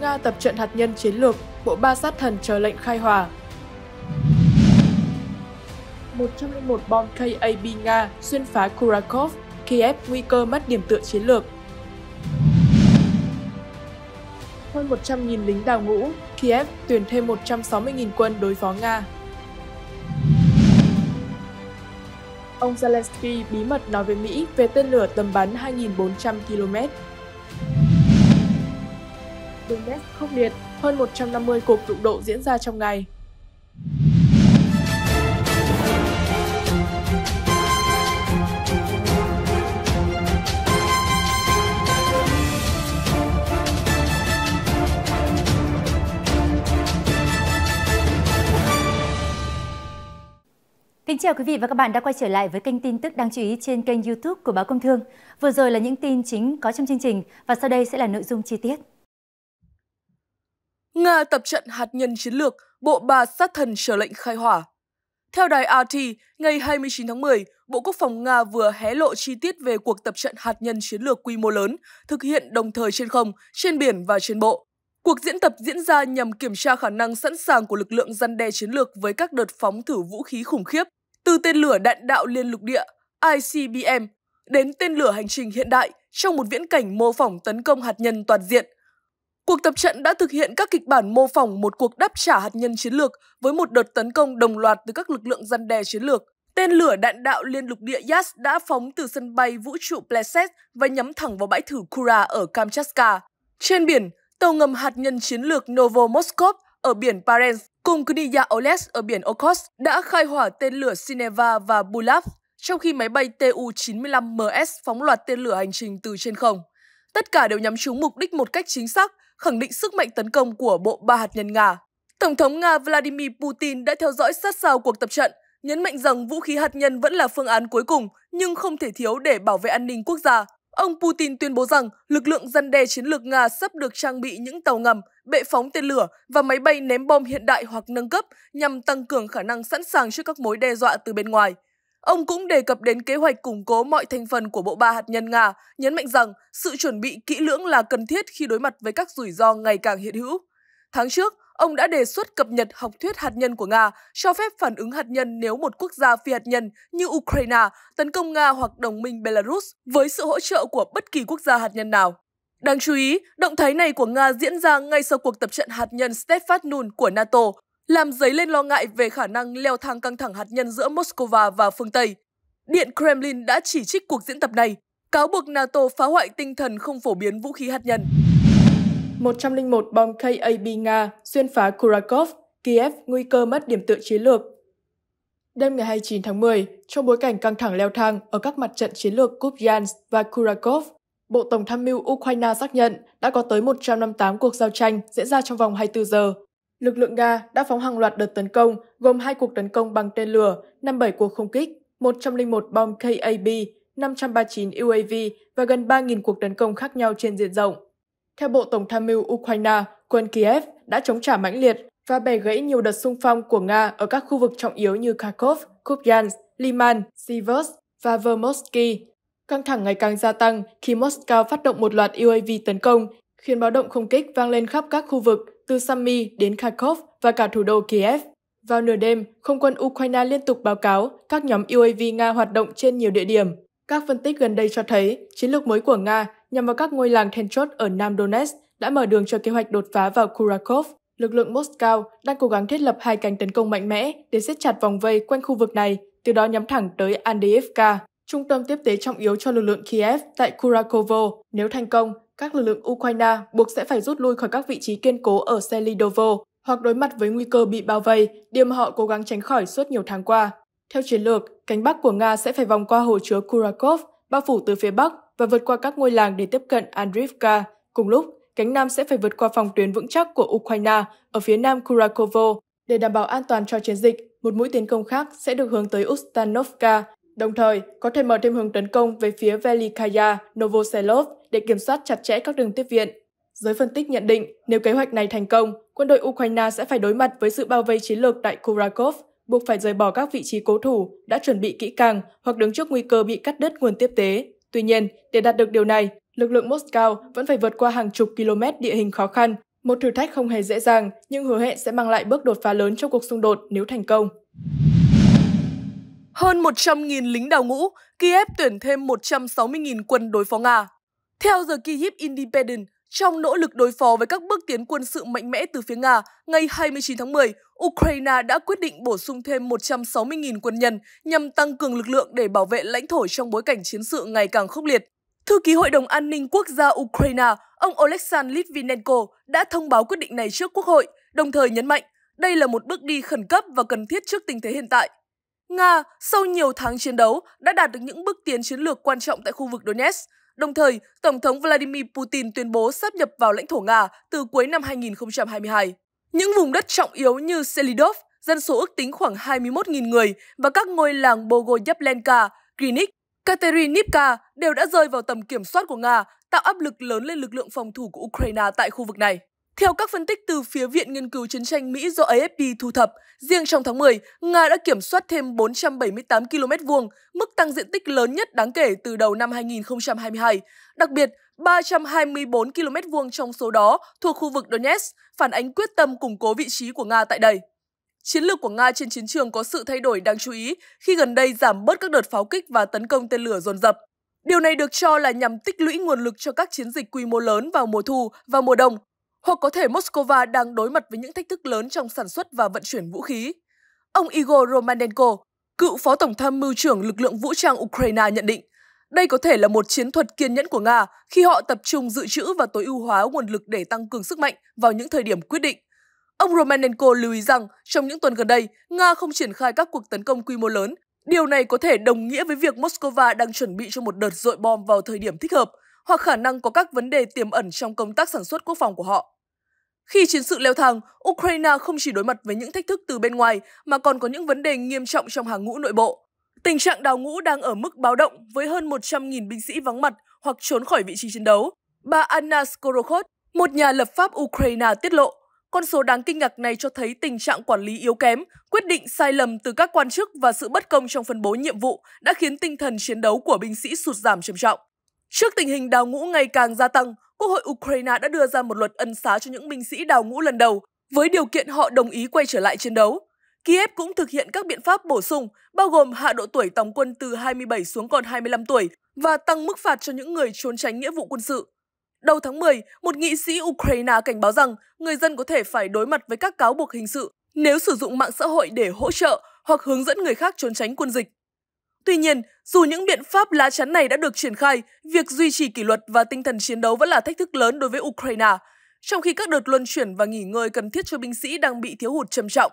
Nga tập trận hạt nhân chiến lược, bộ ba sát thần chờ lệnh khai hỏa. 101 bom KAB Nga xuyên phá Kurakov, Kiev nguy cơ mất điểm tựa chiến lược. Hơn 100.000 lính đào ngũ, Kiev tuyển thêm 160.000 quân đối phó Nga. Ông Zelensky bí mật nói với Mỹ về tên lửa tầm bắn 2.400 km Donetsk khốc liệt, hơn 150 cuộc đụng độ diễn ra trong ngày. Kính chào quý vị và các bạn đã quay trở lại với kênh tin tức đáng chú ý trên kênh YouTube của Báo Công Thương. Vừa rồi là những tin chính có trong chương trình và sau đây sẽ là nội dung chi tiết. Nga tập trận hạt nhân chiến lược, bộ ba sát thần trở lệnh khai hỏa. Theo đài RT, ngày 29 tháng 10, Bộ Quốc phòng Nga vừa hé lộ chi tiết về cuộc tập trận hạt nhân chiến lược quy mô lớn, thực hiện đồng thời trên không, trên biển và trên bộ. Cuộc diễn tập diễn ra nhằm kiểm tra khả năng sẵn sàng của lực lượng răn đe chiến lược với các đợt phóng thử vũ khí khủng khiếp, từ tên lửa đạn đạo liên lục địa ICBM đến tên lửa hành trình hiện đại trong một viễn cảnh mô phỏng tấn công hạt nhân toàn diện – Cuộc tập trận đã thực hiện các kịch bản mô phỏng một cuộc đáp trả hạt nhân chiến lược với một đợt tấn công đồng loạt từ các lực lượng răn đe chiến lược. Tên lửa đạn đạo liên lục địa Yas đã phóng từ sân bay vũ trụ Plesetsk và nhắm thẳng vào bãi thử Kura ở Kamchatka. Trên biển, tàu ngầm hạt nhân chiến lược Novomoskov ở biển Barents cùng Knya Oles ở biển Okhotsk đã khai hỏa tên lửa Sineva và Bulav, trong khi máy bay Tu-95MS phóng loạt tên lửa hành trình từ trên không. Tất cả đều nhắm trúng mục đích một cách chính xác, khẳng định sức mạnh tấn công của bộ ba hạt nhân Nga. Tổng thống Nga Vladimir Putin đã theo dõi sát sao cuộc tập trận, nhấn mạnh rằng vũ khí hạt nhân vẫn là phương án cuối cùng nhưng không thể thiếu để bảo vệ an ninh quốc gia. Ông Putin tuyên bố rằng lực lượng dân đe chiến lược Nga sắp được trang bị những tàu ngầm, bệ phóng tên lửa và máy bay ném bom hiện đại hoặc nâng cấp nhằm tăng cường khả năng sẵn sàng trước các mối đe dọa từ bên ngoài. Ông cũng đề cập đến kế hoạch củng cố mọi thành phần của bộ ba hạt nhân Nga, nhấn mạnh rằng sự chuẩn bị kỹ lưỡng là cần thiết khi đối mặt với các rủi ro ngày càng hiện hữu. Tháng trước, ông đã đề xuất cập nhật học thuyết hạt nhân của Nga cho phép phản ứng hạt nhân nếu một quốc gia phi hạt nhân như Ukraine tấn công Nga hoặc đồng minh Belarus với sự hỗ trợ của bất kỳ quốc gia hạt nhân nào. Đáng chú ý, động thái này của Nga diễn ra ngay sau cuộc tập trận hạt nhân Stefan Nun của NATO làm dấy lên lo ngại về khả năng leo thang căng thẳng hạt nhân giữa Moscow và phương Tây. Điện Kremlin đã chỉ trích cuộc diễn tập này, cáo buộc NATO phá hoại tinh thần không phổ biến vũ khí hạt nhân. 101 bom KAB Nga xuyên phá Kurakov, Kiev nguy cơ mất điểm tựa chiến lược. Đêm ngày 29 tháng 10, trong bối cảnh căng thẳng leo thang ở các mặt trận chiến lược Kupyansk và Kurakov, Bộ Tổng tham mưu Ukraine xác nhận đã có tới 158 cuộc giao tranh diễn ra trong vòng 24 giờ, Lực lượng Nga đã phóng hàng loạt đợt tấn công, gồm hai cuộc tấn công bằng tên lửa, 57 cuộc không kích, 101 bom KAB, 539 UAV và gần 3.000 cuộc tấn công khác nhau trên diện rộng. Theo Bộ Tổng tham mưu Ukraine, quân Kiev đã chống trả mãnh liệt và bẻ gãy nhiều đợt xung phong của Nga ở các khu vực trọng yếu như Kharkov, Kupiansk, Liman, Sivers và Vermovsky. Căng thẳng ngày càng gia tăng khi Moscow phát động một loạt UAV tấn công, khiến báo động không kích vang lên khắp các khu vực từ Sami đến Kharkov và cả thủ đô Kiev. Vào nửa đêm, không quân Ukraine liên tục báo cáo các nhóm UAV Nga hoạt động trên nhiều địa điểm. Các phân tích gần đây cho thấy chiến lược mới của Nga nhằm vào các ngôi làng then chốt ở Nam Donetsk đã mở đường cho kế hoạch đột phá vào Kurakov. Lực lượng Moscow đang cố gắng thiết lập hai cánh tấn công mạnh mẽ để siết chặt vòng vây quanh khu vực này, từ đó nhắm thẳng tới Andreevka, trung tâm tiếp tế trọng yếu cho lực lượng Kiev tại Kurakovo. Nếu thành công, các lực lượng Ukraine buộc sẽ phải rút lui khỏi các vị trí kiên cố ở Selidovo hoặc đối mặt với nguy cơ bị bao vây, điều mà họ cố gắng tránh khỏi suốt nhiều tháng qua. Theo chiến lược, cánh bắc của Nga sẽ phải vòng qua hồ chứa Kurakov, bao phủ từ phía bắc và vượt qua các ngôi làng để tiếp cận Andrivka. Cùng lúc, cánh nam sẽ phải vượt qua phòng tuyến vững chắc của Ukraine ở phía nam Kurakovo để đảm bảo an toàn cho chiến dịch. Một mũi tiến công khác sẽ được hướng tới Ustanovka, đồng thời có thể mở thêm hướng tấn công về phía Velikaya Novoselov để kiểm soát chặt chẽ các đường tiếp viện. Giới phân tích nhận định, nếu kế hoạch này thành công, quân đội Ukraine sẽ phải đối mặt với sự bao vây chiến lược tại Kurakov, buộc phải rời bỏ các vị trí cố thủ đã chuẩn bị kỹ càng hoặc đứng trước nguy cơ bị cắt đứt nguồn tiếp tế. Tuy nhiên, để đạt được điều này, lực lượng Moscow vẫn phải vượt qua hàng chục km địa hình khó khăn, một thử thách không hề dễ dàng nhưng hứa hẹn sẽ mang lại bước đột phá lớn trong cuộc xung đột nếu thành công. Hơn 100.000 lính đào ngũ, Kiev tuyển thêm 160.000 quân đối phó Nga. Theo The Kyiv Independent, trong nỗ lực đối phó với các bước tiến quân sự mạnh mẽ từ phía Nga, ngày 29 tháng 10, Ukraine đã quyết định bổ sung thêm 160.000 quân nhân nhằm tăng cường lực lượng để bảo vệ lãnh thổ trong bối cảnh chiến sự ngày càng khốc liệt. Thư ký Hội đồng An ninh Quốc gia Ukraine, ông Oleksandr Litvinenko đã thông báo quyết định này trước Quốc hội, đồng thời nhấn mạnh đây là một bước đi khẩn cấp và cần thiết trước tình thế hiện tại. Nga, sau nhiều tháng chiến đấu, đã đạt được những bước tiến chiến lược quan trọng tại khu vực Donetsk, Đồng thời, Tổng thống Vladimir Putin tuyên bố sáp nhập vào lãnh thổ Nga từ cuối năm 2022. Những vùng đất trọng yếu như Selidov, dân số ước tính khoảng 21.000 người, và các ngôi làng Bogoyevlenka, Grinik, Katerinivka đều đã rơi vào tầm kiểm soát của Nga, tạo áp lực lớn lên lực lượng phòng thủ của Ukraine tại khu vực này. Theo các phân tích từ phía Viện Nghiên cứu Chiến tranh Mỹ do AFP thu thập, riêng trong tháng 10, Nga đã kiểm soát thêm 478 km vuông, mức tăng diện tích lớn nhất đáng kể từ đầu năm 2022. Đặc biệt, 324 km vuông trong số đó thuộc khu vực Donetsk, phản ánh quyết tâm củng cố vị trí của Nga tại đây. Chiến lược của Nga trên chiến trường có sự thay đổi đáng chú ý khi gần đây giảm bớt các đợt pháo kích và tấn công tên lửa dồn dập. Điều này được cho là nhằm tích lũy nguồn lực cho các chiến dịch quy mô lớn vào mùa thu và mùa đông hoặc có thể Moscow đang đối mặt với những thách thức lớn trong sản xuất và vận chuyển vũ khí. Ông Igor Romanenko, cựu phó tổng tham mưu trưởng lực lượng vũ trang Ukraine nhận định, đây có thể là một chiến thuật kiên nhẫn của Nga khi họ tập trung dự trữ và tối ưu hóa nguồn lực để tăng cường sức mạnh vào những thời điểm quyết định. Ông Romanenko lưu ý rằng, trong những tuần gần đây, Nga không triển khai các cuộc tấn công quy mô lớn. Điều này có thể đồng nghĩa với việc Moscow đang chuẩn bị cho một đợt dội bom vào thời điểm thích hợp – hoặc khả năng có các vấn đề tiềm ẩn trong công tác sản xuất quốc phòng của họ. Khi chiến sự leo thang, Ukraine không chỉ đối mặt với những thách thức từ bên ngoài mà còn có những vấn đề nghiêm trọng trong hàng ngũ nội bộ. Tình trạng đào ngũ đang ở mức báo động với hơn 100.000 binh sĩ vắng mặt hoặc trốn khỏi vị trí chiến đấu. Bà Anna Skorokhod, một nhà lập pháp Ukraine tiết lộ, con số đáng kinh ngạc này cho thấy tình trạng quản lý yếu kém, quyết định sai lầm từ các quan chức và sự bất công trong phân bố nhiệm vụ đã khiến tinh thần chiến đấu của binh sĩ sụt giảm trầm trọng. Trước tình hình đào ngũ ngày càng gia tăng, Quốc hội Ukraine đã đưa ra một luật ân xá cho những binh sĩ đào ngũ lần đầu, với điều kiện họ đồng ý quay trở lại chiến đấu. Kiev cũng thực hiện các biện pháp bổ sung, bao gồm hạ độ tuổi tòng quân từ 27 xuống còn 25 tuổi và tăng mức phạt cho những người trốn tránh nghĩa vụ quân sự. Đầu tháng 10, một nghị sĩ Ukraine cảnh báo rằng người dân có thể phải đối mặt với các cáo buộc hình sự nếu sử dụng mạng xã hội để hỗ trợ hoặc hướng dẫn người khác trốn tránh quân dịch. Tuy nhiên, dù những biện pháp lá chắn này đã được triển khai, việc duy trì kỷ luật và tinh thần chiến đấu vẫn là thách thức lớn đối với Ukraine, trong khi các đợt luân chuyển và nghỉ ngơi cần thiết cho binh sĩ đang bị thiếu hụt trầm trọng.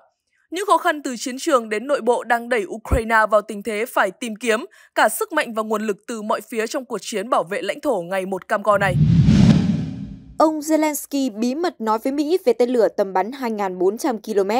Những khó khăn từ chiến trường đến nội bộ đang đẩy Ukraine vào tình thế phải tìm kiếm cả sức mạnh và nguồn lực từ mọi phía trong cuộc chiến bảo vệ lãnh thổ ngày một cam go này. Ông Zelensky bí mật nói với Mỹ về tên lửa tầm bắn 2.400 km.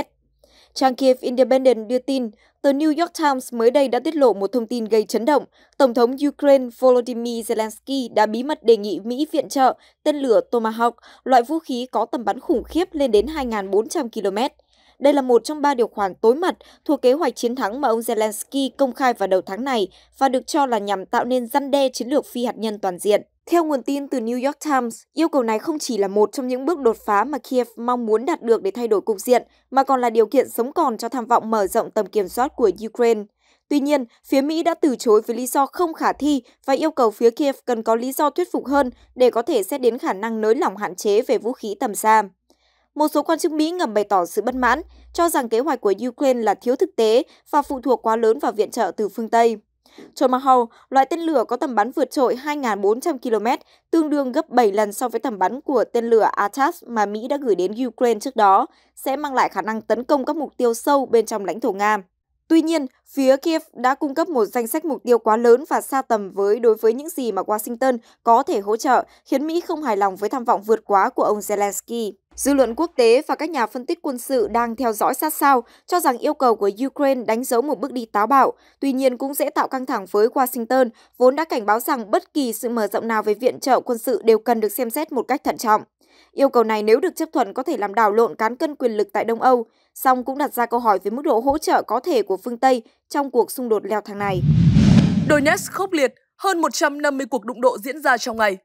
Trang Kiev Independent đưa tin tờ New York Times mới đây đã tiết lộ một thông tin gây chấn động. Tổng thống Ukraine Volodymyr Zelensky đã bí mật đề nghị Mỹ viện trợ tên lửa Tomahawk, loại vũ khí có tầm bắn khủng khiếp lên đến 2.400 km. Đây là một trong ba điều khoản tối mật thuộc kế hoạch chiến thắng mà ông Zelensky công khai vào đầu tháng này và được cho là nhằm tạo nên răn đe chiến lược phi hạt nhân toàn diện. Theo nguồn tin từ New York Times, yêu cầu này không chỉ là một trong những bước đột phá mà Kiev mong muốn đạt được để thay đổi cục diện, mà còn là điều kiện sống còn cho tham vọng mở rộng tầm kiểm soát của Ukraine. Tuy nhiên, phía Mỹ đã từ chối với lý do không khả thi và yêu cầu phía Kiev cần có lý do thuyết phục hơn để có thể xét đến khả năng nới lỏng hạn chế về vũ khí tầm xa. Một số quan chức Mỹ ngầm bày tỏ sự bất mãn, cho rằng kế hoạch của Ukraine là thiếu thực tế và phụ thuộc quá lớn vào viện trợ từ phương Tây. Tomahawk, loại tên lửa có tầm bắn vượt trội 2.400 km, tương đương gấp 7 lần so với tầm bắn của tên lửa ATAS mà Mỹ đã gửi đến Ukraine trước đó, sẽ mang lại khả năng tấn công các mục tiêu sâu bên trong lãnh thổ Nga. Tuy nhiên, phía Kiev đã cung cấp một danh sách mục tiêu quá lớn và xa tầm với đối với những gì mà Washington có thể hỗ trợ, khiến Mỹ không hài lòng với tham vọng vượt quá của ông Zelensky. Dư luận quốc tế và các nhà phân tích quân sự đang theo dõi sát sao, cho rằng yêu cầu của Ukraine đánh dấu một bước đi táo bạo, tuy nhiên cũng dễ tạo căng thẳng với Washington, vốn đã cảnh báo rằng bất kỳ sự mở rộng nào về viện trợ quân sự đều cần được xem xét một cách thận trọng. Yêu cầu này nếu được chấp thuận có thể làm đảo lộn cán cân quyền lực tại Đông Âu, song cũng đặt ra câu hỏi về mức độ hỗ trợ có thể của phương Tây trong cuộc xung đột leo thang này. Donetsk khốc liệt, hơn 150 cuộc đụng độ diễn ra trong ngày.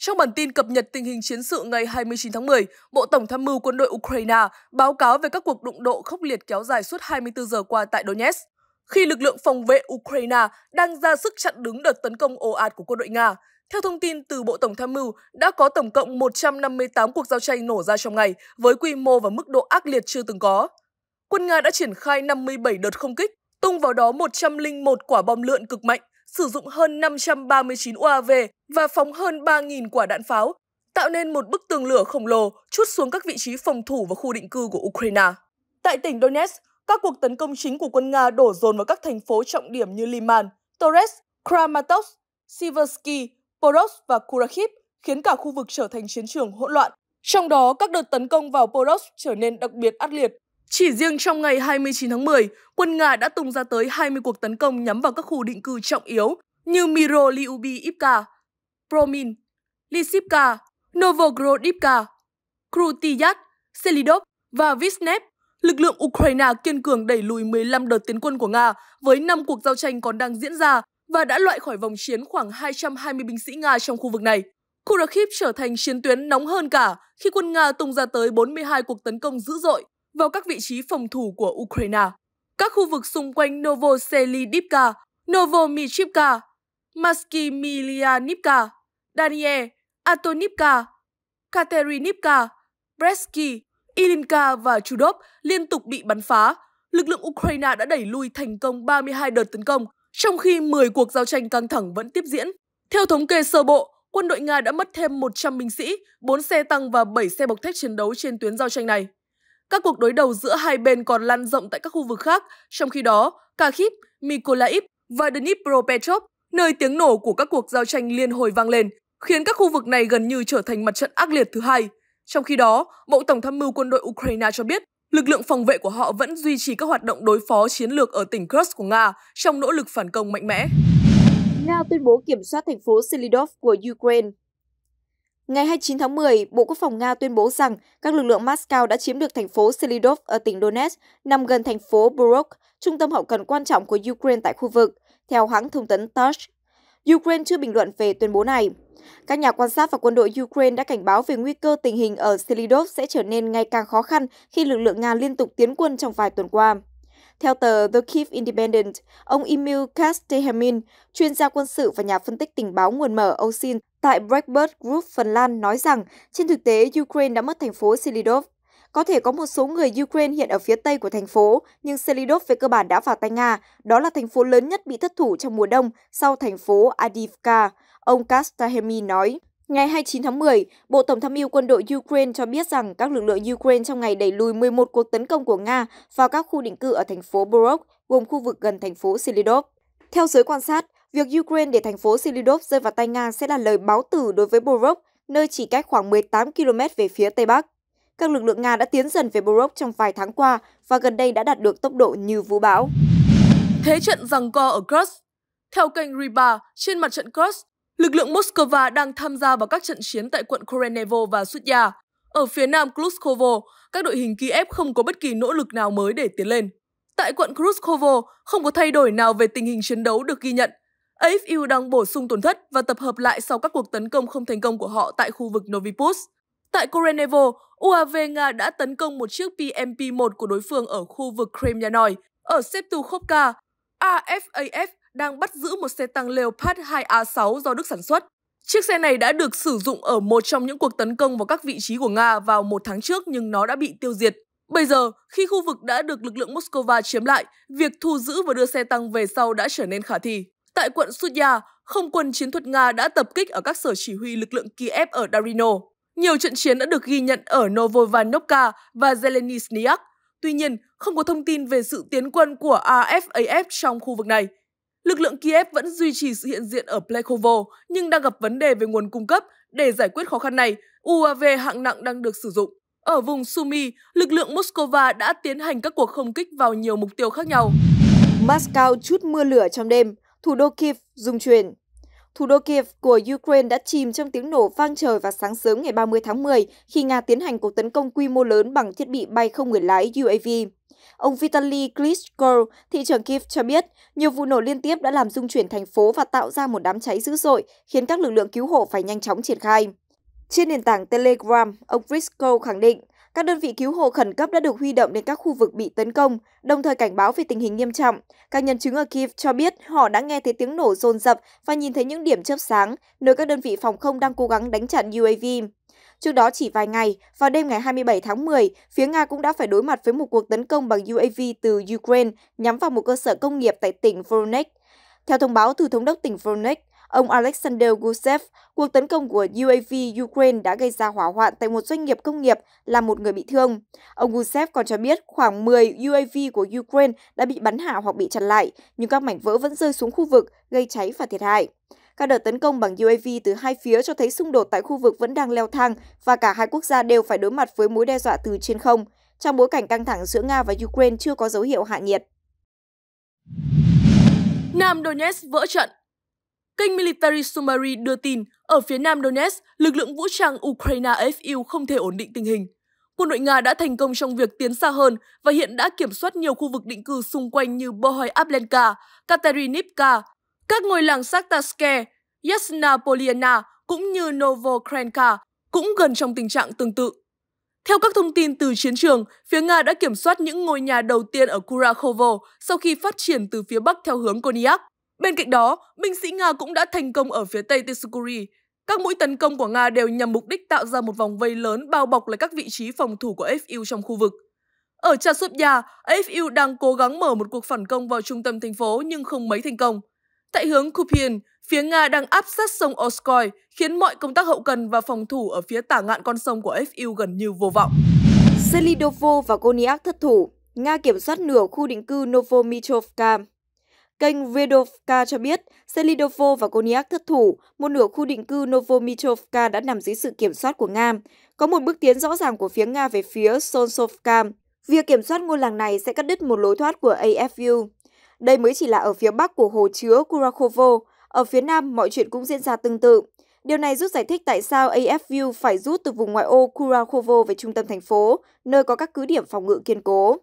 Trong bản tin cập nhật tình hình chiến sự ngày 29 tháng 10, Bộ Tổng tham mưu quân đội Ukraine báo cáo về các cuộc đụng độ khốc liệt kéo dài suốt 24 giờ qua tại Donetsk, khi lực lượng phòng vệ Ukraine đang ra sức chặn đứng đợt tấn công ồ ạt của quân đội Nga. Theo thông tin từ Bộ Tổng tham mưu, đã có tổng cộng 158 cuộc giao tranh nổ ra trong ngày, với quy mô và mức độ ác liệt chưa từng có. Quân Nga đã triển khai 57 đợt không kích, tung vào đó 101 quả bom lượn cực mạnh, sử dụng hơn 539 UAV và phóng hơn 3.000 quả đạn pháo, tạo nên một bức tường lửa khổng lồ chút xuống các vị trí phòng thủ và khu định cư của Ukraine. Tại tỉnh Donetsk, các cuộc tấn công chính của quân Nga đổ dồn vào các thành phố trọng điểm như Liman, Torres, Kramatorsk, Siversky, Poros và Kurakhiv, khiến cả khu vực trở thành chiến trường hỗn loạn. Trong đó, các đợt tấn công vào Poros trở nên đặc biệt ác liệt chỉ riêng trong ngày 29 tháng 10, quân Nga đã tung ra tới 20 cuộc tấn công nhắm vào các khu định cư trọng yếu như Miro Liubi Promin, Lisivka, Novogrodivka, Krutiyat, Selidov và Visnev. Lực lượng Ukraine kiên cường đẩy lùi 15 đợt tiến quân của Nga với 5 cuộc giao tranh còn đang diễn ra và đã loại khỏi vòng chiến khoảng 220 binh sĩ Nga trong khu vực này. Kurakhib trở thành chiến tuyến nóng hơn cả khi quân Nga tung ra tới 42 cuộc tấn công dữ dội vào các vị trí phòng thủ của Ukraine. Các khu vực xung quanh Novoselidivka, Novomichivka, Maskimilianivka, Danie, Atonivka, Katerinivka, Bresky, Ilinka và Chudov liên tục bị bắn phá. Lực lượng Ukraine đã đẩy lui thành công 32 đợt tấn công, trong khi 10 cuộc giao tranh căng thẳng vẫn tiếp diễn. Theo thống kê sơ bộ, quân đội Nga đã mất thêm 100 binh sĩ, 4 xe tăng và 7 xe bọc thép chiến đấu trên tuyến giao tranh này. Các cuộc đối đầu giữa hai bên còn lan rộng tại các khu vực khác, trong khi đó, Kharkiv, Mykolaiv và Dnipropetrovsk, nơi tiếng nổ của các cuộc giao tranh liên hồi vang lên, khiến các khu vực này gần như trở thành mặt trận ác liệt thứ hai. Trong khi đó, Bộ Tổng tham mưu quân đội Ukraine cho biết, lực lượng phòng vệ của họ vẫn duy trì các hoạt động đối phó chiến lược ở tỉnh Kursk của Nga trong nỗ lực phản công mạnh mẽ. Nga tuyên bố kiểm soát thành phố Selidov của Ukraine Ngày 29 tháng 10, Bộ Quốc phòng Nga tuyên bố rằng các lực lượng Moscow đã chiếm được thành phố Selidov ở tỉnh Donetsk, nằm gần thành phố Borok, trung tâm hậu cần quan trọng của Ukraine tại khu vực, theo hãng thông tấn TASS. Ukraine chưa bình luận về tuyên bố này. Các nhà quan sát và quân đội Ukraine đã cảnh báo về nguy cơ tình hình ở Selidov sẽ trở nên ngày càng khó khăn khi lực lượng Nga liên tục tiến quân trong vài tuần qua. Theo tờ The Kiev Independent, ông Emil Kastehemin, chuyên gia quân sự và nhà phân tích tình báo nguồn mở OSINT, Tại Breitbart Group Phần Lan nói rằng trên thực tế Ukraine đã mất thành phố Silidov. Có thể có một số người Ukraine hiện ở phía tây của thành phố, nhưng Selidov về cơ bản đã vào tay Nga. Đó là thành phố lớn nhất bị thất thủ trong mùa đông sau thành phố Adivka, ông Kastahemi nói. Ngày 29 tháng 10, Bộ Tổng tham mưu quân đội Ukraine cho biết rằng các lực lượng Ukraine trong ngày đẩy lùi 11 cuộc tấn công của Nga vào các khu định cư ở thành phố Borok, gồm khu vực gần thành phố Silidov. Theo giới quan sát, Việc Ukraine để thành phố Silidov rơi vào tay Nga sẽ là lời báo tử đối với Borok, nơi chỉ cách khoảng 18 km về phía Tây Bắc. Các lực lượng Nga đã tiến dần về Borok trong vài tháng qua và gần đây đã đạt được tốc độ như vũ bão. Thế trận rằng co ở Kursk Theo kênh Riba, trên mặt trận Kursk, lực lượng Moscow đang tham gia vào các trận chiến tại quận Korenevo và Sutya. Ở phía nam Kluskovo, các đội hình Kiev không có bất kỳ nỗ lực nào mới để tiến lên. Tại quận Kluskovo, không có thay đổi nào về tình hình chiến đấu được ghi nhận, AFU đang bổ sung tổn thất và tập hợp lại sau các cuộc tấn công không thành công của họ tại khu vực Novi Pus. Tại Korenevo, UAV Nga đã tấn công một chiếc PMP-1 của đối phương ở khu vực Kremyanoi. Ở Septukhovka, AFAF đang bắt giữ một xe tăng Leopard 2A6 do Đức sản xuất. Chiếc xe này đã được sử dụng ở một trong những cuộc tấn công vào các vị trí của Nga vào một tháng trước nhưng nó đã bị tiêu diệt. Bây giờ, khi khu vực đã được lực lượng Moscow chiếm lại, việc thu giữ và đưa xe tăng về sau đã trở nên khả thi. Tại quận Sudya, không quân chiến thuật Nga đã tập kích ở các sở chỉ huy lực lượng Kiev ở Darino. Nhiều trận chiến đã được ghi nhận ở Novovanovka và Zelensnyak. Tuy nhiên, không có thông tin về sự tiến quân của RFAF trong khu vực này. Lực lượng Kiev vẫn duy trì sự hiện diện ở Plekovo, nhưng đang gặp vấn đề về nguồn cung cấp. Để giải quyết khó khăn này, UAV hạng nặng đang được sử dụng. Ở vùng Sumy, lực lượng Moscow đã tiến hành các cuộc không kích vào nhiều mục tiêu khác nhau. Moscow chút mưa lửa trong đêm, Thủ đô Kiev rung chuyển. Thủ đô Kiev của Ukraine đã chìm trong tiếng nổ vang trời vào sáng sớm ngày 30 tháng 10 khi Nga tiến hành cuộc tấn công quy mô lớn bằng thiết bị bay không người lái UAV. Ông Vitaly Klitschko, thị trưởng Kiev cho biết, nhiều vụ nổ liên tiếp đã làm dung chuyển thành phố và tạo ra một đám cháy dữ dội, khiến các lực lượng cứu hộ phải nhanh chóng triển khai. Trên nền tảng Telegram, ông Klitschko khẳng định, các đơn vị cứu hộ khẩn cấp đã được huy động đến các khu vực bị tấn công, đồng thời cảnh báo về tình hình nghiêm trọng. Các nhân chứng ở Kiev cho biết họ đã nghe thấy tiếng nổ rồn rập và nhìn thấy những điểm chớp sáng, nơi các đơn vị phòng không đang cố gắng đánh chặn UAV. Trước đó chỉ vài ngày, vào đêm ngày 27 tháng 10, phía Nga cũng đã phải đối mặt với một cuộc tấn công bằng UAV từ Ukraine nhắm vào một cơ sở công nghiệp tại tỉnh Voronezh. Theo thông báo từ thống đốc tỉnh Voronezh, Ông Alexander Gusev, cuộc tấn công của UAV Ukraine đã gây ra hỏa hoạn tại một doanh nghiệp công nghiệp, làm một người bị thương. Ông Gusev còn cho biết khoảng 10 UAV của Ukraine đã bị bắn hạ hoặc bị chặn lại, nhưng các mảnh vỡ vẫn rơi xuống khu vực, gây cháy và thiệt hại. Các đợt tấn công bằng UAV từ hai phía cho thấy xung đột tại khu vực vẫn đang leo thang và cả hai quốc gia đều phải đối mặt với mối đe dọa từ trên không, trong bối cảnh căng thẳng giữa Nga và Ukraine chưa có dấu hiệu hạ nhiệt. Nam Donetsk vỡ trận Kênh Military Summary đưa tin, ở phía nam Donetsk, lực lượng vũ trang Ukraine FU không thể ổn định tình hình. Quân đội Nga đã thành công trong việc tiến xa hơn và hiện đã kiểm soát nhiều khu vực định cư xung quanh như Bohoy Ablenka, Katerinivka, các ngôi làng Saktaske, Yasna Poliana cũng như Novokrenka cũng gần trong tình trạng tương tự. Theo các thông tin từ chiến trường, phía Nga đã kiểm soát những ngôi nhà đầu tiên ở Kurakhovo sau khi phát triển từ phía bắc theo hướng Koniak. Bên cạnh đó, binh sĩ Nga cũng đã thành công ở phía tây Teskuri. Các mũi tấn công của Nga đều nhằm mục đích tạo ra một vòng vây lớn bao bọc lại các vị trí phòng thủ của AFU trong khu vực. Ở Chasovya, AFU đang cố gắng mở một cuộc phản công vào trung tâm thành phố nhưng không mấy thành công. Tại hướng Kupian, phía Nga đang áp sát sông Oskoy, khiến mọi công tác hậu cần và phòng thủ ở phía tả ngạn con sông của AFU gần như vô vọng. Selidovo và Goniak thất thủ, Nga kiểm soát nửa khu định cư Novomichovka. Kênh Vedovka cho biết, Selidovo và Koniak thất thủ, một nửa khu định cư Novomitrovka đã nằm dưới sự kiểm soát của Nga. Có một bước tiến rõ ràng của phía Nga về phía Solsovka. Việc kiểm soát ngôi làng này sẽ cắt đứt một lối thoát của AFU. Đây mới chỉ là ở phía bắc của hồ chứa Kurakovo, ở phía nam mọi chuyện cũng diễn ra tương tự. Điều này giúp giải thích tại sao AFU phải rút từ vùng ngoại ô Kurakovo về trung tâm thành phố, nơi có các cứ điểm phòng ngự kiên cố.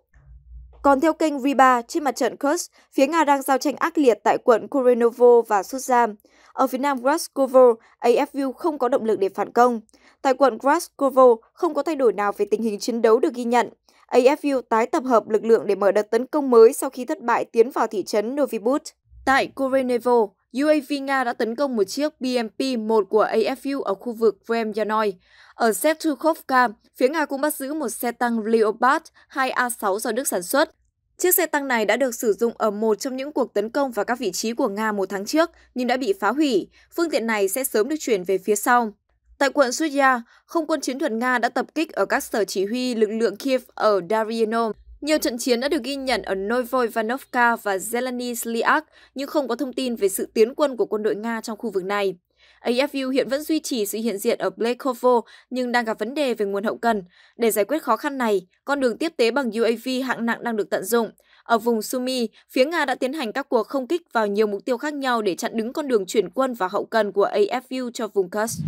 Còn theo kênh Riba, trên mặt trận Kursk, phía Nga đang giao tranh ác liệt tại quận Kurenovo và Suzam. Ở phía nam Graskovo, AFU không có động lực để phản công. Tại quận Graskovo, không có thay đổi nào về tình hình chiến đấu được ghi nhận. AFU tái tập hợp lực lượng để mở đợt tấn công mới sau khi thất bại tiến vào thị trấn Novibut. Tại Kurenevo, UAV Nga đã tấn công một chiếc BMP-1 của AFU ở khu vực Vremyanoi. Ở Sevtukovka, phía Nga cũng bắt giữ một xe tăng Leopard 2A6 do Đức sản xuất. Chiếc xe tăng này đã được sử dụng ở một trong những cuộc tấn công vào các vị trí của Nga một tháng trước, nhưng đã bị phá hủy. Phương tiện này sẽ sớm được chuyển về phía sau. Tại quận Suya, không quân chiến thuật Nga đã tập kích ở các sở chỉ huy lực lượng Kiev ở Daryanov, nhiều trận chiến đã được ghi nhận ở Novoivanovka và Zeleny Sliak, nhưng không có thông tin về sự tiến quân của quân đội Nga trong khu vực này. AFU hiện vẫn duy trì sự hiện diện ở Blakovo nhưng đang gặp vấn đề về nguồn hậu cần. Để giải quyết khó khăn này, con đường tiếp tế bằng UAV hạng nặng đang được tận dụng. Ở vùng Sumy, phía Nga đã tiến hành các cuộc không kích vào nhiều mục tiêu khác nhau để chặn đứng con đường chuyển quân và hậu cần của AFU cho vùng Kursk.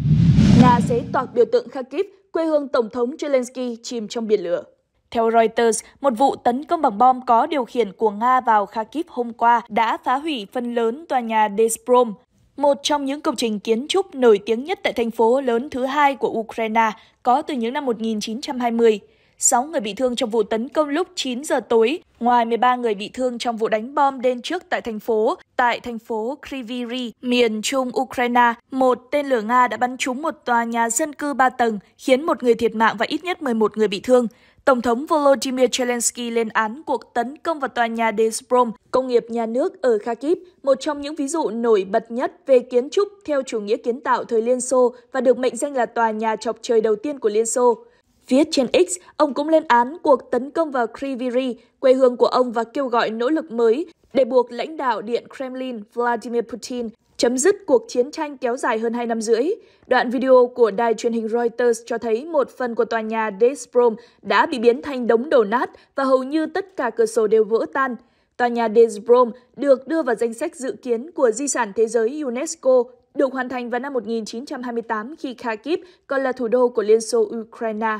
Nga sẽ toạc biểu tượng Kharkiv, quê hương Tổng thống Zelensky chìm trong biển lửa. Theo Reuters, một vụ tấn công bằng bom có điều khiển của Nga vào Kharkiv hôm qua đã phá hủy phần lớn tòa nhà Desprom, một trong những công trình kiến trúc nổi tiếng nhất tại thành phố lớn thứ hai của Ukraine có từ những năm 1920. 6 người bị thương trong vụ tấn công lúc 9 giờ tối, ngoài 13 người bị thương trong vụ đánh bom đêm trước tại thành phố, tại thành phố Kriviri, miền trung Ukraine, một tên lửa Nga đã bắn trúng một tòa nhà dân cư 3 tầng, khiến một người thiệt mạng và ít nhất 11 người bị thương. Tổng thống Volodymyr Zelensky lên án cuộc tấn công vào tòa nhà Dezbrom, công nghiệp nhà nước ở Kharkiv, một trong những ví dụ nổi bật nhất về kiến trúc theo chủ nghĩa kiến tạo thời Liên Xô và được mệnh danh là tòa nhà chọc trời đầu tiên của Liên Xô. Viết trên X, ông cũng lên án cuộc tấn công vào Kriviri, quê hương của ông và kêu gọi nỗ lực mới để buộc lãnh đạo Điện Kremlin Vladimir Putin chấm dứt cuộc chiến tranh kéo dài hơn 2 năm rưỡi. Đoạn video của đài truyền hình Reuters cho thấy một phần của tòa nhà Desprom đã bị biến thành đống đổ nát và hầu như tất cả cửa sổ đều vỡ tan. Tòa nhà Desprom được đưa vào danh sách dự kiến của Di sản Thế giới UNESCO, được hoàn thành vào năm 1928 khi Kharkiv còn là thủ đô của Liên Xô Ukraine.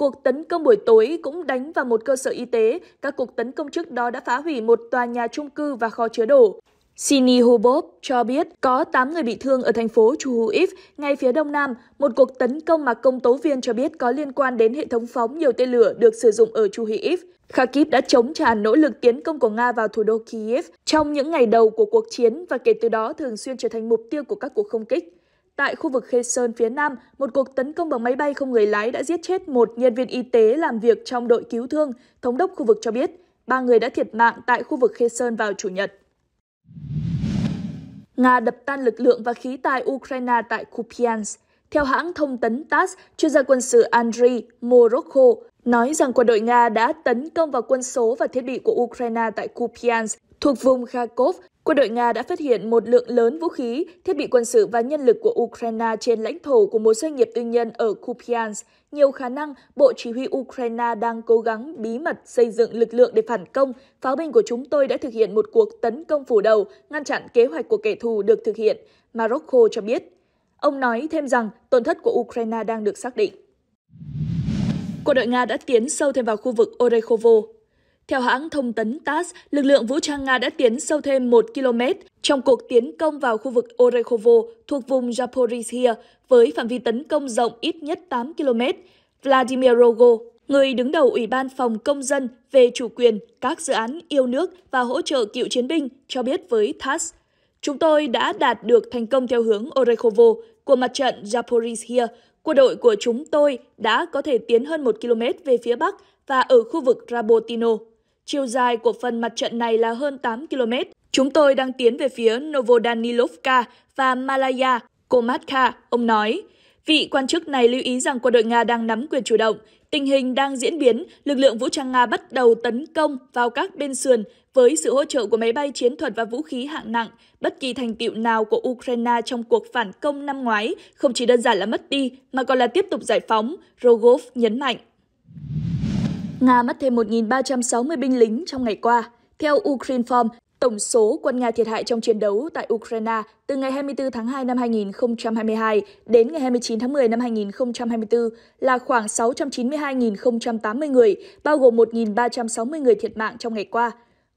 Cuộc tấn công buổi tối cũng đánh vào một cơ sở y tế. Các cuộc tấn công trước đó đã phá hủy một tòa nhà trung cư và kho chứa đổ. Sini Hubov cho biết có 8 người bị thương ở thành phố Chuhuiv, ngay phía đông nam, một cuộc tấn công mà công tố viên cho biết có liên quan đến hệ thống phóng nhiều tên lửa được sử dụng ở Chuhuiv. Kharkiv đã chống trả nỗ lực tiến công của Nga vào thủ đô Kiev trong những ngày đầu của cuộc chiến và kể từ đó thường xuyên trở thành mục tiêu của các cuộc không kích. Tại khu vực Khê Sơn phía Nam, một cuộc tấn công bằng máy bay không người lái đã giết chết một nhân viên y tế làm việc trong đội cứu thương, thống đốc khu vực cho biết. Ba người đã thiệt mạng tại khu vực Khê Sơn vào Chủ nhật. Nga đập tan lực lượng và khí tài Ukraine tại Kupiansk. Theo hãng thông tấn TASS, chuyên gia quân sự Andriy Morokho nói rằng quân đội Nga đã tấn công vào quân số và thiết bị của Ukraine tại Kupiansk thuộc vùng Kharkov Quân đội Nga đã phát hiện một lượng lớn vũ khí, thiết bị quân sự và nhân lực của Ukraine trên lãnh thổ của một doanh nghiệp tư nhân ở Kupiansk. Nhiều khả năng, Bộ Chỉ huy Ukraine đang cố gắng bí mật xây dựng lực lượng để phản công. Pháo binh của chúng tôi đã thực hiện một cuộc tấn công phủ đầu, ngăn chặn kế hoạch của kẻ thù được thực hiện, Morocco cho biết. Ông nói thêm rằng tổn thất của Ukraine đang được xác định. Quân đội Nga đã tiến sâu thêm vào khu vực Orekhovo, theo hãng thông tấn TASS, lực lượng vũ trang Nga đã tiến sâu thêm 1 km trong cuộc tiến công vào khu vực Orekhovo thuộc vùng Zaporizhia với phạm vi tấn công rộng ít nhất 8 km. Vladimir Rogo, người đứng đầu Ủy ban Phòng Công dân về chủ quyền, các dự án yêu nước và hỗ trợ cựu chiến binh, cho biết với TASS. Chúng tôi đã đạt được thành công theo hướng Orekhovo của mặt trận Zaporizhia. Quân đội của chúng tôi đã có thể tiến hơn 1 km về phía bắc và ở khu vực Rabotino. Chiều dài của phần mặt trận này là hơn 8 km. Chúng tôi đang tiến về phía Novodanilovka và Malaya, Komatka, ông nói. Vị quan chức này lưu ý rằng quân đội Nga đang nắm quyền chủ động. Tình hình đang diễn biến, lực lượng vũ trang Nga bắt đầu tấn công vào các bên sườn với sự hỗ trợ của máy bay chiến thuật và vũ khí hạng nặng. Bất kỳ thành tiệu nào của Ukraine trong cuộc phản công năm ngoái không chỉ đơn giản là mất đi mà còn là tiếp tục giải phóng, Rogov nhấn mạnh. Nga mất thêm 1.360 binh lính trong ngày qua. Theo Ukrainform, tổng số quân Nga thiệt hại trong chiến đấu tại Ukraine từ ngày 24 tháng 2 năm 2022 đến ngày 29 tháng 10 năm 2024 là khoảng 692.080 người, bao gồm 1.360 người thiệt mạng trong ngày qua –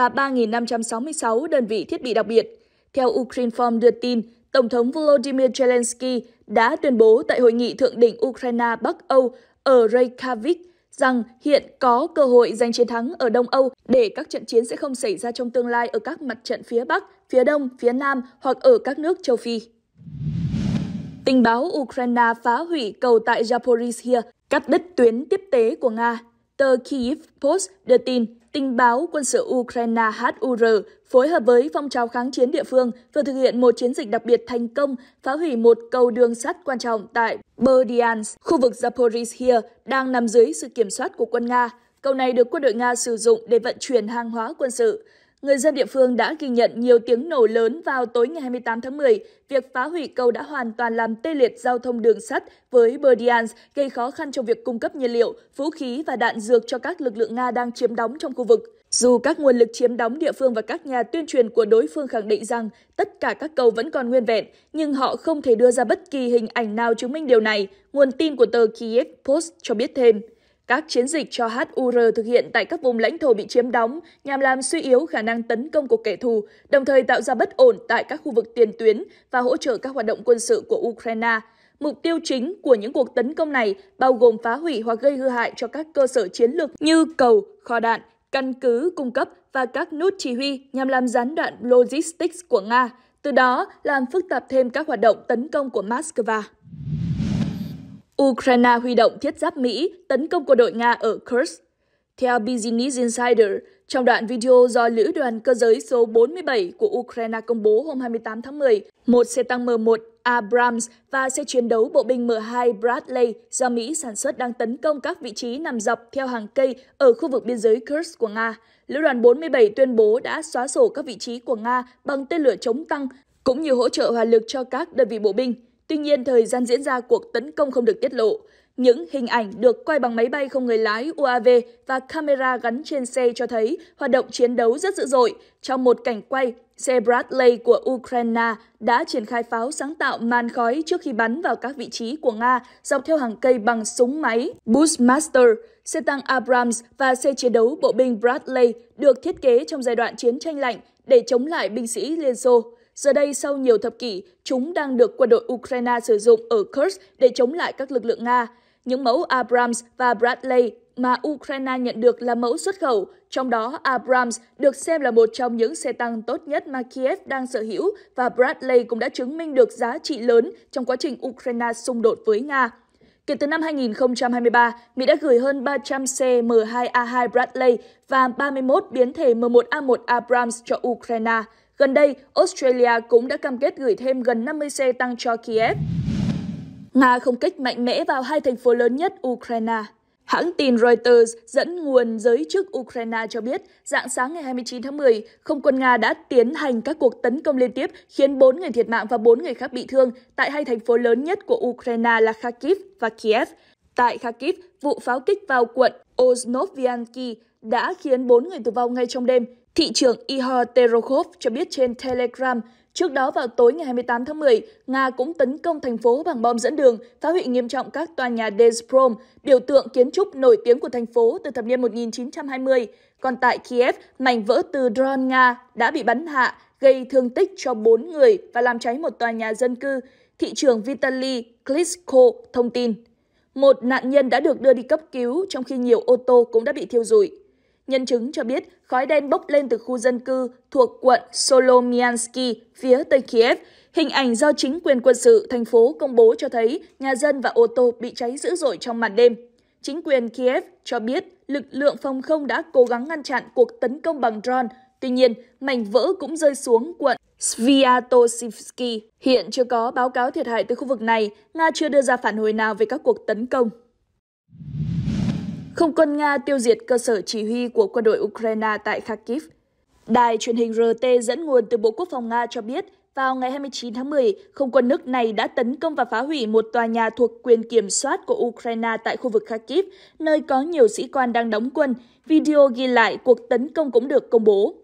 và 3.566 đơn vị thiết bị đặc biệt. Theo Ukrainform đưa tin, Tổng thống Volodymyr Zelensky đã tuyên bố tại hội nghị thượng đỉnh Ukraine Bắc Âu ở Reykjavik rằng hiện có cơ hội giành chiến thắng ở Đông Âu để các trận chiến sẽ không xảy ra trong tương lai ở các mặt trận phía Bắc, phía Đông, phía Nam hoặc ở các nước châu Phi. Tình báo Ukraine phá hủy cầu tại Zaporizhia, cắt đứt tuyến tiếp tế của Nga Tờ Kyiv Post đưa tin, tình báo quân sự Ukraine HUR phối hợp với phong trào kháng chiến địa phương vừa thực hiện một chiến dịch đặc biệt thành công phá hủy một cầu đường sắt quan trọng tại Berdyansk, khu vực Zaporizhia đang nằm dưới sự kiểm soát của quân Nga. Cầu này được quân đội Nga sử dụng để vận chuyển hàng hóa quân sự. Người dân địa phương đã ghi nhận nhiều tiếng nổ lớn vào tối ngày 28 tháng 10. Việc phá hủy cầu đã hoàn toàn làm tê liệt giao thông đường sắt với Berdians, gây khó khăn trong việc cung cấp nhiên liệu, vũ khí và đạn dược cho các lực lượng Nga đang chiếm đóng trong khu vực. Dù các nguồn lực chiếm đóng địa phương và các nhà tuyên truyền của đối phương khẳng định rằng tất cả các cầu vẫn còn nguyên vẹn, nhưng họ không thể đưa ra bất kỳ hình ảnh nào chứng minh điều này, nguồn tin của tờ Kiev Post cho biết thêm. Các chiến dịch cho HUR thực hiện tại các vùng lãnh thổ bị chiếm đóng nhằm làm suy yếu khả năng tấn công của kẻ thù, đồng thời tạo ra bất ổn tại các khu vực tiền tuyến và hỗ trợ các hoạt động quân sự của Ukraine. Mục tiêu chính của những cuộc tấn công này bao gồm phá hủy hoặc gây hư hại cho các cơ sở chiến lược như cầu, kho đạn, căn cứ cung cấp và các nút chỉ huy nhằm làm gián đoạn logistics của Nga, từ đó làm phức tạp thêm các hoạt động tấn công của Moscow. Ukraine huy động thiết giáp Mỹ tấn công quân đội Nga ở Kursk. Theo Business Insider, trong đoạn video do Lữ đoàn cơ giới số 47 của Ukraine công bố hôm 28 tháng 10, một xe tăng M1 Abrams và xe chiến đấu bộ binh M2 Bradley do Mỹ sản xuất đang tấn công các vị trí nằm dọc theo hàng cây ở khu vực biên giới Kursk của Nga. Lữ đoàn 47 tuyên bố đã xóa sổ các vị trí của Nga bằng tên lửa chống tăng cũng như hỗ trợ hỏa lực cho các đơn vị bộ binh. Tuy nhiên, thời gian diễn ra cuộc tấn công không được tiết lộ. Những hình ảnh được quay bằng máy bay không người lái UAV và camera gắn trên xe cho thấy hoạt động chiến đấu rất dữ dội. Trong một cảnh quay, xe Bradley của Ukraine đã triển khai pháo sáng tạo màn khói trước khi bắn vào các vị trí của Nga dọc theo hàng cây bằng súng máy Bushmaster. Xe tăng Abrams và xe chiến đấu bộ binh Bradley được thiết kế trong giai đoạn chiến tranh lạnh để chống lại binh sĩ Liên Xô. Giờ đây, sau nhiều thập kỷ, chúng đang được quân đội Ukraine sử dụng ở Kursk để chống lại các lực lượng Nga. Những mẫu Abrams và Bradley mà Ukraine nhận được là mẫu xuất khẩu, trong đó Abrams được xem là một trong những xe tăng tốt nhất mà Kiev đang sở hữu và Bradley cũng đã chứng minh được giá trị lớn trong quá trình Ukraine xung đột với Nga. Kể từ năm 2023, Mỹ đã gửi hơn 300 xe M2A2 Bradley và 31 biến thể M1A1 Abrams cho Ukraine. Gần đây, Australia cũng đã cam kết gửi thêm gần 50 xe tăng cho Kiev. Nga không kích mạnh mẽ vào hai thành phố lớn nhất Ukraine. Hãng tin Reuters dẫn nguồn giới chức Ukraine cho biết, dạng sáng ngày 29 tháng 10, không quân Nga đã tiến hành các cuộc tấn công liên tiếp khiến 4 người thiệt mạng và 4 người khác bị thương tại hai thành phố lớn nhất của Ukraine là Kharkiv và Kiev. Tại Kharkiv, vụ pháo kích vào quận Oznovyanki đã khiến 4 người tử vong ngay trong đêm, Thị trưởng Ihor Terokhov cho biết trên Telegram, trước đó vào tối ngày 28 tháng 10, Nga cũng tấn công thành phố bằng bom dẫn đường, phá hủy nghiêm trọng các tòa nhà Desprom, biểu tượng kiến trúc nổi tiếng của thành phố từ thập niên 1920. Còn tại Kiev, mảnh vỡ từ drone Nga đã bị bắn hạ, gây thương tích cho 4 người và làm cháy một tòa nhà dân cư, thị trưởng Vitaly Klitschko thông tin. Một nạn nhân đã được đưa đi cấp cứu, trong khi nhiều ô tô cũng đã bị thiêu rụi. Nhân chứng cho biết khói đen bốc lên từ khu dân cư thuộc quận Solomiansky phía tây Kiev. Hình ảnh do chính quyền quân sự thành phố công bố cho thấy nhà dân và ô tô bị cháy dữ dội trong màn đêm. Chính quyền Kiev cho biết lực lượng phòng không đã cố gắng ngăn chặn cuộc tấn công bằng drone. Tuy nhiên, mảnh vỡ cũng rơi xuống quận Sviatosivsky. Hiện chưa có báo cáo thiệt hại từ khu vực này, Nga chưa đưa ra phản hồi nào về các cuộc tấn công. Không quân Nga tiêu diệt cơ sở chỉ huy của quân đội Ukraine tại Kharkiv. Đài truyền hình RT dẫn nguồn từ Bộ Quốc phòng Nga cho biết, vào ngày 29 tháng 10, không quân nước này đã tấn công và phá hủy một tòa nhà thuộc quyền kiểm soát của Ukraine tại khu vực Kharkiv, nơi có nhiều sĩ quan đang đóng quân. Video ghi lại cuộc tấn công cũng được công bố.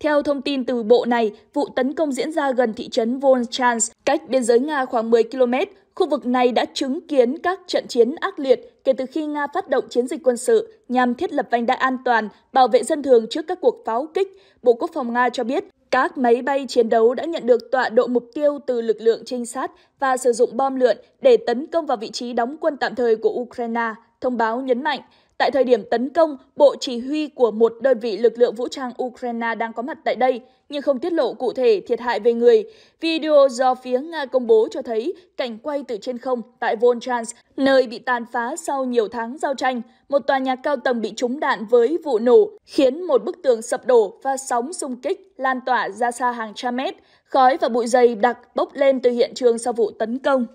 Theo thông tin từ bộ này, vụ tấn công diễn ra gần thị trấn Volchansk, cách biên giới Nga khoảng 10 km, Khu vực này đã chứng kiến các trận chiến ác liệt kể từ khi Nga phát động chiến dịch quân sự nhằm thiết lập vành đai an toàn, bảo vệ dân thường trước các cuộc pháo kích. Bộ Quốc phòng Nga cho biết các máy bay chiến đấu đã nhận được tọa độ mục tiêu từ lực lượng trinh sát và sử dụng bom lượn để tấn công vào vị trí đóng quân tạm thời của Ukraine, thông báo nhấn mạnh. Tại thời điểm tấn công, Bộ Chỉ huy của một đơn vị lực lượng vũ trang Ukraine đang có mặt tại đây, nhưng không tiết lộ cụ thể thiệt hại về người. Video do phía Nga công bố cho thấy cảnh quay từ trên không tại Volchans, nơi bị tàn phá sau nhiều tháng giao tranh. Một tòa nhà cao tầng bị trúng đạn với vụ nổ, khiến một bức tường sập đổ và sóng xung kích lan tỏa ra xa hàng trăm mét. Khói và bụi dày đặc bốc lên từ hiện trường sau vụ tấn công.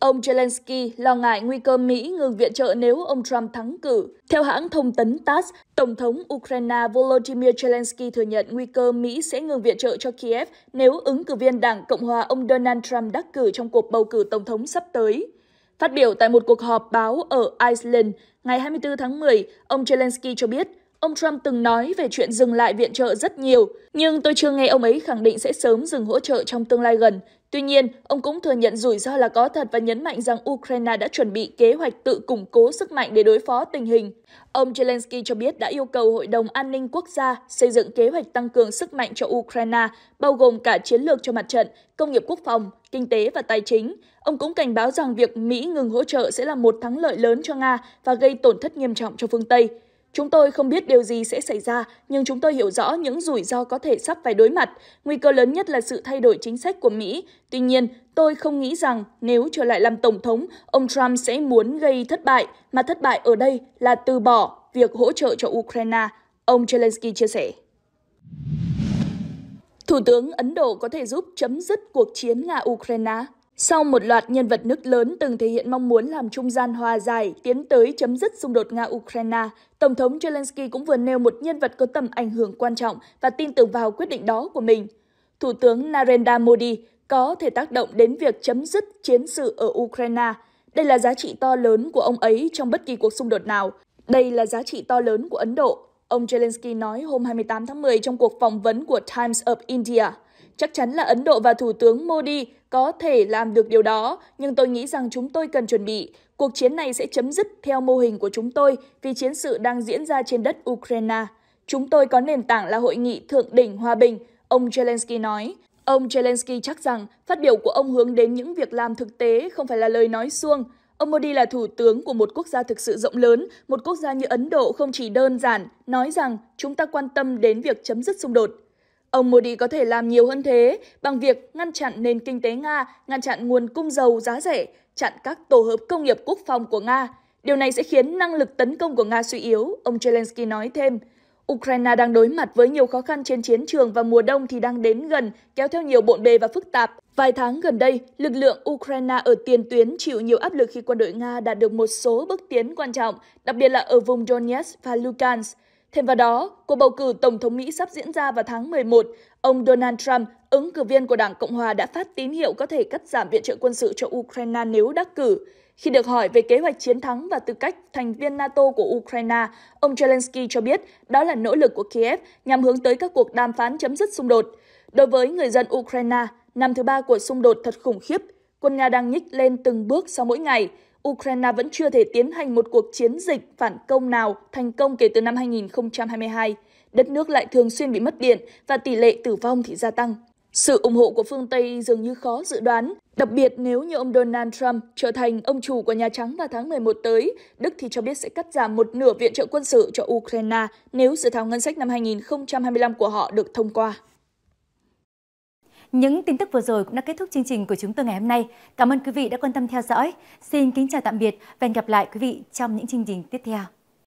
Ông Zelensky lo ngại nguy cơ Mỹ ngừng viện trợ nếu ông Trump thắng cử. Theo hãng thông tấn TASS, Tổng thống Ukraine Volodymyr Zelensky thừa nhận nguy cơ Mỹ sẽ ngừng viện trợ cho Kiev nếu ứng cử viên Đảng Cộng hòa ông Donald Trump đắc cử trong cuộc bầu cử Tổng thống sắp tới. Phát biểu tại một cuộc họp báo ở Iceland ngày 24 tháng 10, ông Zelensky cho biết Ông Trump từng nói về chuyện dừng lại viện trợ rất nhiều, nhưng tôi chưa nghe ông ấy khẳng định sẽ sớm dừng hỗ trợ trong tương lai gần, Tuy nhiên, ông cũng thừa nhận rủi ro là có thật và nhấn mạnh rằng Ukraine đã chuẩn bị kế hoạch tự củng cố sức mạnh để đối phó tình hình. Ông Zelensky cho biết đã yêu cầu Hội đồng An ninh Quốc gia xây dựng kế hoạch tăng cường sức mạnh cho Ukraine, bao gồm cả chiến lược cho mặt trận, công nghiệp quốc phòng, kinh tế và tài chính. Ông cũng cảnh báo rằng việc Mỹ ngừng hỗ trợ sẽ là một thắng lợi lớn cho Nga và gây tổn thất nghiêm trọng cho phương Tây. Chúng tôi không biết điều gì sẽ xảy ra, nhưng chúng tôi hiểu rõ những rủi ro có thể sắp phải đối mặt. Nguy cơ lớn nhất là sự thay đổi chính sách của Mỹ. Tuy nhiên, tôi không nghĩ rằng nếu trở lại làm Tổng thống, ông Trump sẽ muốn gây thất bại, mà thất bại ở đây là từ bỏ việc hỗ trợ cho Ukraine, ông Zelensky chia sẻ. Thủ tướng Ấn Độ có thể giúp chấm dứt cuộc chiến Nga-Ukraine sau một loạt nhân vật nước lớn từng thể hiện mong muốn làm trung gian hòa giải, tiến tới chấm dứt xung đột Nga-Ukraine, Tổng thống Zelensky cũng vừa nêu một nhân vật có tầm ảnh hưởng quan trọng và tin tưởng vào quyết định đó của mình. Thủ tướng Narendra Modi có thể tác động đến việc chấm dứt chiến sự ở Ukraine. Đây là giá trị to lớn của ông ấy trong bất kỳ cuộc xung đột nào. Đây là giá trị to lớn của Ấn Độ, ông Zelensky nói hôm 28 tháng 10 trong cuộc phỏng vấn của Times of India. Chắc chắn là Ấn Độ và Thủ tướng Modi có thể làm được điều đó, nhưng tôi nghĩ rằng chúng tôi cần chuẩn bị. Cuộc chiến này sẽ chấm dứt theo mô hình của chúng tôi vì chiến sự đang diễn ra trên đất Ukraine. Chúng tôi có nền tảng là hội nghị thượng đỉnh hòa bình, ông Zelensky nói. Ông Zelensky chắc rằng phát biểu của ông hướng đến những việc làm thực tế, không phải là lời nói suông. Ông Modi là thủ tướng của một quốc gia thực sự rộng lớn, một quốc gia như Ấn Độ không chỉ đơn giản nói rằng chúng ta quan tâm đến việc chấm dứt xung đột. Ông Modi có thể làm nhiều hơn thế bằng việc ngăn chặn nền kinh tế Nga, ngăn chặn nguồn cung dầu giá rẻ, chặn các tổ hợp công nghiệp quốc phòng của Nga. Điều này sẽ khiến năng lực tấn công của Nga suy yếu, ông Zelensky nói thêm. Ukraine đang đối mặt với nhiều khó khăn trên chiến trường và mùa đông thì đang đến gần, kéo theo nhiều bộn bề và phức tạp. Vài tháng gần đây, lực lượng Ukraine ở tiền tuyến chịu nhiều áp lực khi quân đội Nga đạt được một số bước tiến quan trọng, đặc biệt là ở vùng Donetsk và Lugansk. Thêm vào đó, cuộc bầu cử Tổng thống Mỹ sắp diễn ra vào tháng 11, ông Donald Trump, ứng cử viên của Đảng Cộng Hòa đã phát tín hiệu có thể cắt giảm viện trợ quân sự cho Ukraine nếu đắc cử. Khi được hỏi về kế hoạch chiến thắng và tư cách thành viên NATO của Ukraine, ông Zelensky cho biết đó là nỗ lực của Kiev nhằm hướng tới các cuộc đàm phán chấm dứt xung đột. Đối với người dân Ukraine, năm thứ ba của xung đột thật khủng khiếp, quân Nga đang nhích lên từng bước sau mỗi ngày – Ukraine vẫn chưa thể tiến hành một cuộc chiến dịch phản công nào thành công kể từ năm 2022. Đất nước lại thường xuyên bị mất điện và tỷ lệ tử vong thì gia tăng. Sự ủng hộ của phương Tây dường như khó dự đoán, đặc biệt nếu như ông Donald Trump trở thành ông chủ của Nhà Trắng vào tháng 11 tới. Đức thì cho biết sẽ cắt giảm một nửa viện trợ quân sự cho Ukraine nếu dự thảo ngân sách năm 2025 của họ được thông qua. Những tin tức vừa rồi cũng đã kết thúc chương trình của chúng tôi ngày hôm nay. Cảm ơn quý vị đã quan tâm theo dõi. Xin kính chào tạm biệt và hẹn gặp lại quý vị trong những chương trình tiếp theo.